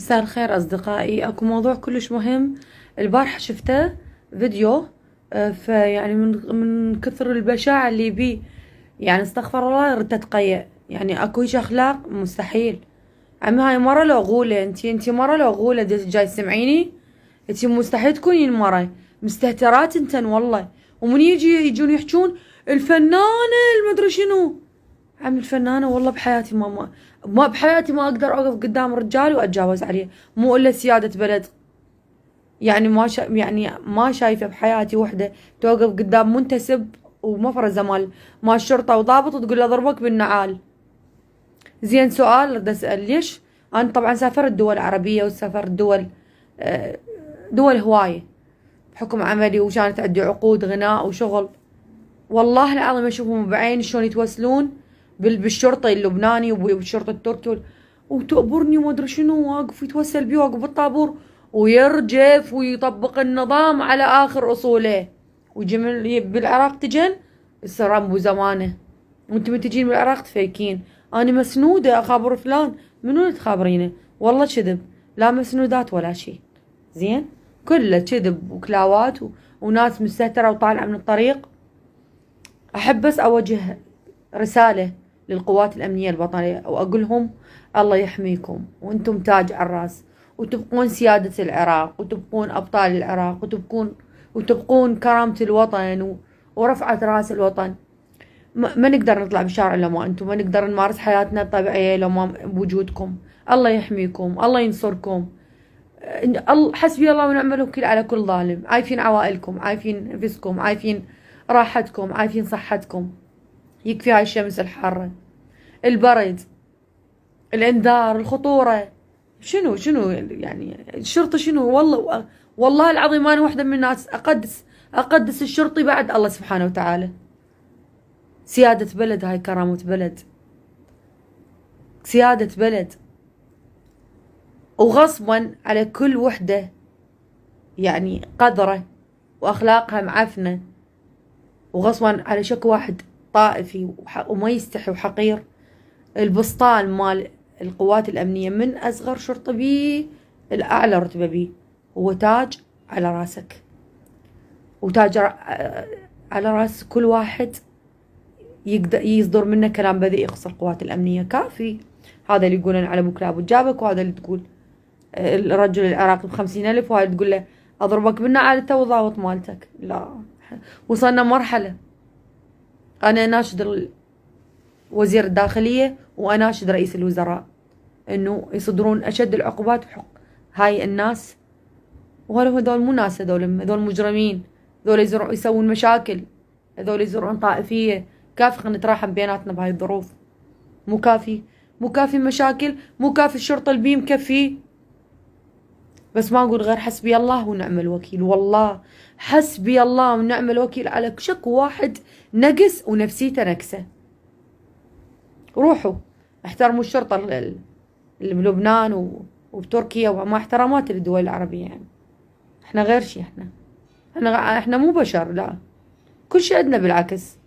مساء الخير أصدقائي أكو موضوع كلش مهم البارحة شفته فيديو آه، فيعني من من كثر البشاعة اللي بيه يعني استغفر الله ردت قيء يعني اكو هيج اخلاق مستحيل عمي هاي مرة لو غولة انتي انتي مرة لو غولة جاي تسمعيني انتي مستحيل تكونين مرة مستهترات انتن والله ومن يجي يجون يحجون الفنانة المدري شنو عم الفنانة والله بحياتي ما ما, بحياتي ما اقدر اوقف قدام رجال واتجاوز عليه مو الا سيادة بلد يعني ما شا يعني ما شايفه بحياتي وحده توقف قدام منتسب ومفرزه مال ما الشرطه وضابط وتقول له ضربك بالنعال زين سؤال بدي اسال ليش انا طبعا سافرت دول عربيه وسافرت دول آه، دول هوايه بحكم عملي وكانت عندي عقود غناء وشغل والله العظيم اشوفهم بعين شلون يتوسلون بالشرطي اللبناني وبالشرطي التركي وتقبرني وما ادري شنو واقف يتوسل بي واقف بالطابور ويرجف ويطبق النظام على اخر اصوله وجمل بالعراق تجن السرام زمانه من تجين بالعراق تفيكين انا مسنوده اخابر فلان منو اللي تخابرينه والله كذب لا مسنودات ولا شيء زين كله كذب وكلاوات و... وناس مستهتره وطالعه من الطريق احب بس اوجه رساله للقوات الأمنية الوطنية وأقول لهم الله يحميكم وأنتم تاج على الرأس وتبقون سيادة العراق وتبقون أبطال العراق وتبقون وتبقون كرامة الوطن ورفعة رأس الوطن ما نقدر نطلع بالشارع لو ما انتم ما نقدر نمارس حياتنا الطبيعية لو ما بوجودكم الله يحميكم الله ينصركم حسبي الله ونعم الوكيل على كل ظالم عايفين عوائلكم عايفين نفسكم عايفين راحتكم عايفين صحتكم يكفي هاي الشمس الحارة البرد الانذار الخطوره شنو شنو يعني الشرطه شنو والله والله العظيم انا واحده من الناس اقدس اقدس الشرطي بعد الله سبحانه وتعالى سياده بلد هاي كرامه بلد سياده بلد وغصبا على كل وحده يعني قدره واخلاقها معفنه وغصبا على شك واحد طائفي وما يستحي وحقير البسطان مال القوات الأمنية من أصغر شرطة بيه الأعلى رتبة بيه هو تاج على راسك وتاج آه، على راس كل واحد يقدر يصدر منه كلام بذيء يخص القوات الأمنية كافي هذا اللي يقولون على أبو كلاب وهذا اللي تقول آه، الرجل العراقي بخمسين ألف وهذا تقول له أضربك بالنعالته وضاوط مالتك لا وصلنا مرحلة أنا ناشد وزير الداخلية وأناشد رئيس الوزراء إنه يصدرون أشد العقوبات بحق هاي الناس وهل هذول مو ناس هذول هذول مجرمين هذول يزرعون يسوون مشاكل هذول يزرعون طائفية كافي خلينا نتراحم بيناتنا بهاي الظروف مو كافي مو كافي مشاكل مو كافي الشرطة البيم كفي بس ما أقول غير حسبي الله ونعم الوكيل والله حسبي الله ونعم الوكيل على شك واحد نقص ونفسيته نكسه روحوا احترموا الشرطة اللي بلبنان وبتركيا وما احترامات الدول العربية يعني احنا غير شي احنا احنا احنا مو بشر لا كل شيء عندنا بالعكس